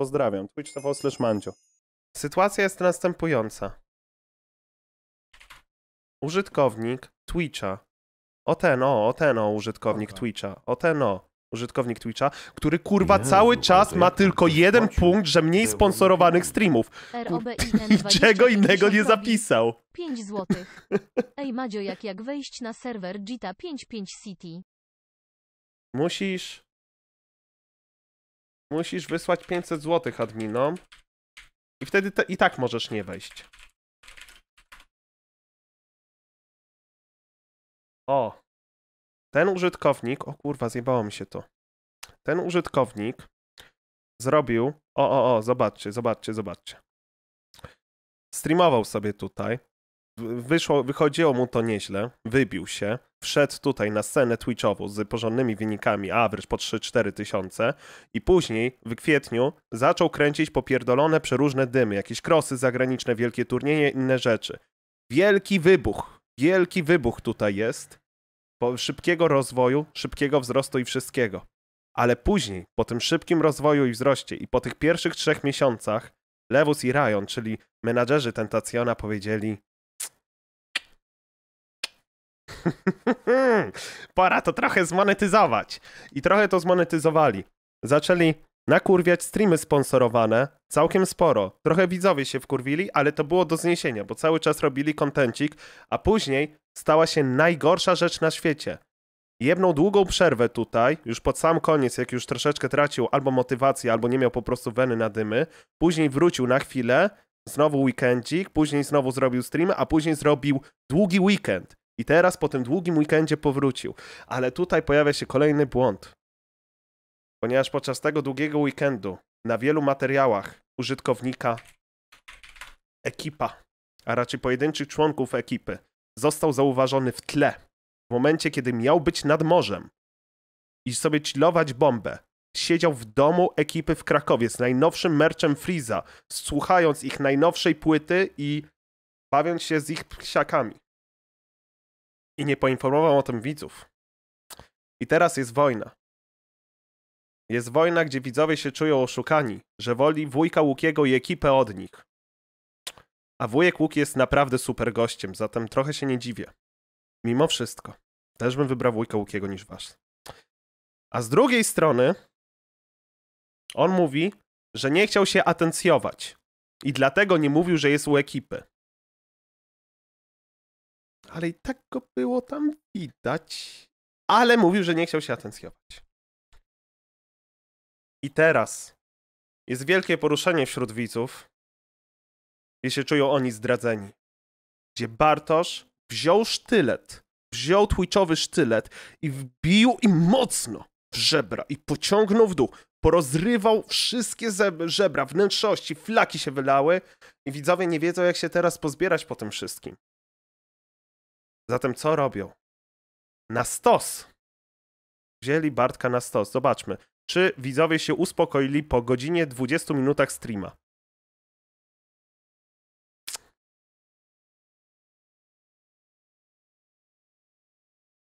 Pozdrawiam. Twitch TV slash Mancio. Sytuacja jest następująca. Użytkownik Twitcha. O ten o, o ten o użytkownik Twitcha. O ten o użytkownik Twitcha, który kurwa Jezu, cały czas ma tylko jeden punkt, że mniej sponsorowanych streamów. Niczego innego nie zapisał. 5 złotych. Ej Madzio, jak jak wejść na serwer Gita 55 City? Musisz Musisz wysłać 500 zł adminom. I wtedy i tak możesz nie wejść. O. Ten użytkownik, o kurwa, zjebało mi się to. Ten użytkownik zrobił, o, o, o, zobaczcie, zobaczcie, zobaczcie. Streamował sobie tutaj, wyszło, wychodziło mu to nieźle, wybił się, wszedł tutaj na scenę Twitchową z porządnymi wynikami, a average po 3-4 tysiące i później w kwietniu zaczął kręcić popierdolone przeróżne dymy, jakieś krosy zagraniczne, wielkie turnieje, inne rzeczy. Wielki wybuch, wielki wybuch tutaj jest, po szybkiego rozwoju, szybkiego wzrostu i wszystkiego. Ale później, po tym szybkim rozwoju i wzroście i po tych pierwszych trzech miesiącach, Lewus i Ryan, czyli menadżerzy Tentacjona powiedzieli pora to trochę zmonetyzować. I trochę to zmonetyzowali. Zaczęli nakurwiać streamy sponsorowane, całkiem sporo. Trochę widzowie się wkurwili, ale to było do zniesienia, bo cały czas robili kontencik, a później stała się najgorsza rzecz na świecie. Jedną długą przerwę tutaj, już pod sam koniec, jak już troszeczkę tracił albo motywację, albo nie miał po prostu weny na dymy, później wrócił na chwilę, znowu weekendzik, później znowu zrobił stream, a później zrobił długi weekend. I teraz po tym długim weekendzie powrócił. Ale tutaj pojawia się kolejny błąd. Ponieważ podczas tego długiego weekendu na wielu materiałach użytkownika ekipa, a raczej pojedynczych członków ekipy, został zauważony w tle. W momencie, kiedy miał być nad morzem i sobie chillować bombę, siedział w domu ekipy w Krakowie z najnowszym merczem Freeza, słuchając ich najnowszej płyty i bawiąc się z ich psiakami i nie poinformował o tym widzów. I teraz jest wojna. Jest wojna, gdzie widzowie się czują oszukani, że woli wujka Łukiego i ekipę od nich. A wujek Łuk jest naprawdę super gościem, zatem trochę się nie dziwię. Mimo wszystko, też bym wybrał wujka Łukiego niż was. A z drugiej strony, on mówi, że nie chciał się atencjować i dlatego nie mówił, że jest u ekipy ale i tak go było tam widać. Ale mówił, że nie chciał się atencjować. I teraz jest wielkie poruszenie wśród widzów, i się czują oni zdradzeni. Gdzie Bartosz wziął sztylet, wziął twitchowy sztylet i wbił im mocno w żebra i pociągnął w dół. Porozrywał wszystkie żebra, wnętrzności, flaki się wylały i widzowie nie wiedzą, jak się teraz pozbierać po tym wszystkim. Zatem co robią? Na stos. Wzięli Bartka na stos. Zobaczmy, czy widzowie się uspokoili po godzinie 20 minutach streama.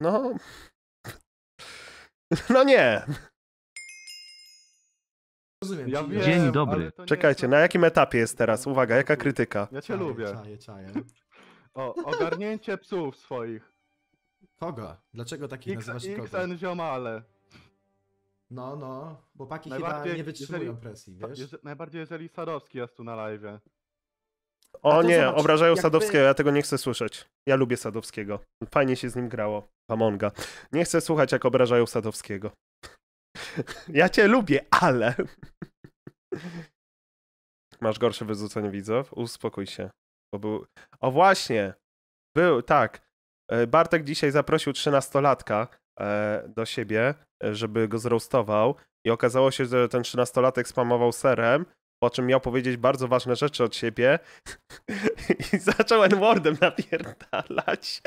No. No nie. Rozumiem. Ja wiem, Dzień dobry. Czekajcie, na jakim etapie jest teraz? Uwaga, jaka krytyka? Ja cię lubię. O, ogarnięcie psów swoich. Kogo? Dlaczego taki X, nazywasz kogo? XN ziomale. No, no, bo paki chyba nie wytrzymują jeżeli- presji, wiesz? najbardziej jeżeli Sadowski jest tu na live. O nie, zobacz, obrażają Sadowskiego, ja tego nie chcę słyszeć. Ja lubię Sadowskiego. Fajnie się z nim grało. Pamonga. Nie chcę słuchać, jak obrażają Sadowskiego. ja cię lubię, ale... Masz gorsze wyrzucenie widzów? Uspokój się. Bo był... O właśnie, był, tak. E, Bartek dzisiaj zaprosił trzynastolatka e, do siebie, e, żeby go zroastował i okazało się, że ten trzynastolatek spamował serem, po czym miał powiedzieć bardzo ważne rzeczy od siebie i zaczął N-wordem napierdalać.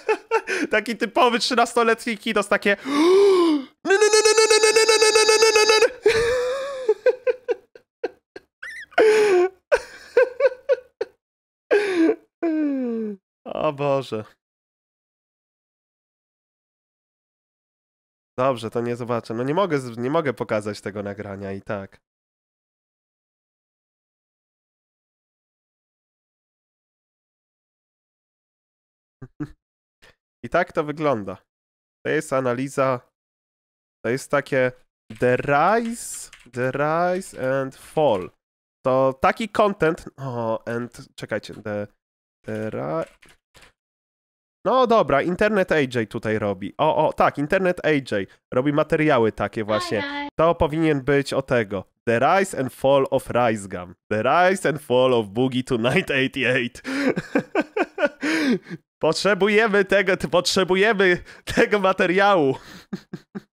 Taki typowy trzynastoletni kidos, takie O Boże. Dobrze, to nie zobaczę. No nie mogę, nie mogę pokazać tego nagrania i tak. I tak to wygląda. To jest analiza. To jest takie The Rise, The Rise and Fall. To taki content. O, and czekajcie, The Ra... No dobra, Internet AJ tutaj robi. O, o, tak, Internet AJ robi materiały takie właśnie. To powinien być o tego. The Rise and Fall of Rise Gum. The Rise and Fall of Boogie Tonight 88. potrzebujemy tego, potrzebujemy tego materiału.